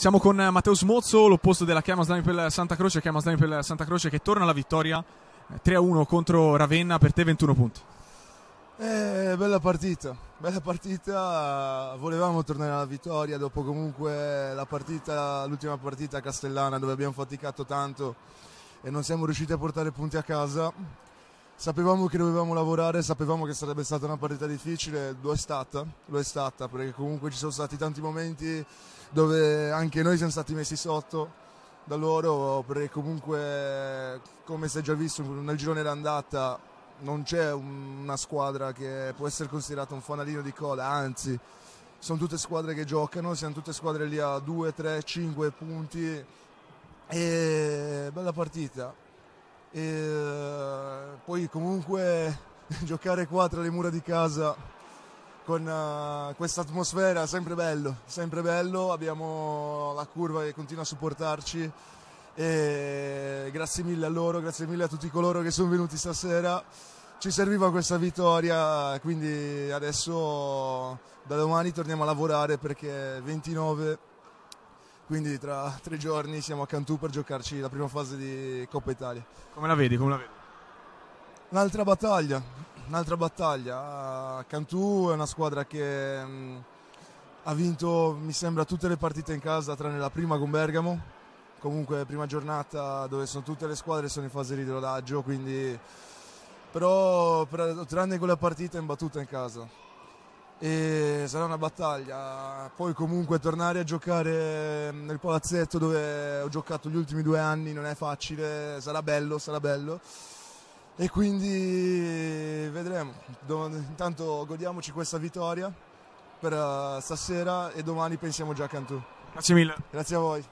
Siamo con eh, Matteo Smozzo, l'opposto della Chiama Slamipel Santa Croce, Chiama Slamipel Santa Croce che torna alla vittoria 3-1 eh, contro Ravenna, per te 21 punti. Eh, bella partita, bella partita, volevamo tornare alla vittoria dopo comunque la partita, l'ultima partita a Castellana dove abbiamo faticato tanto e non siamo riusciti a portare punti a casa Sapevamo che dovevamo lavorare, sapevamo che sarebbe stata una partita difficile, lo è stata, lo è stata perché comunque ci sono stati tanti momenti dove anche noi siamo stati messi sotto da loro perché comunque come si è già visto nel girone d'andata non c'è una squadra che può essere considerata un fanalino di coda, anzi sono tutte squadre che giocano, siamo tutte squadre lì a 2, 3, 5 punti e bella partita, e poi comunque giocare qua tra le mura di casa con eh, questa atmosfera, è sempre bello, sempre bello, abbiamo la curva che continua a supportarci e grazie mille a loro, grazie mille a tutti coloro che sono venuti stasera, ci serviva questa vittoria, quindi adesso da domani torniamo a lavorare perché 29 quindi tra tre giorni siamo a Cantù per giocarci la prima fase di Coppa Italia. Come la vedi? Come la vedi? Un'altra battaglia, un'altra battaglia. Ah, Cantù è una squadra che mh, mm, ha vinto, mi sembra, tutte le partite in casa, tranne la prima con Bergamo. Comunque prima giornata dove sono tutte le squadre sono in fase di rodaggio, quindi però tranne quella partita è imbattuta in casa e sarà una battaglia. Poi comunque tornare a giocare mm, nel palazzetto dove ho giocato gli ultimi due anni non è facile, sarà bello, sarà bello. E quindi vedremo. Intanto godiamoci questa vittoria per eh, stasera e domani pensiamo già a Cantù. Grazie mille. Grazie a voi.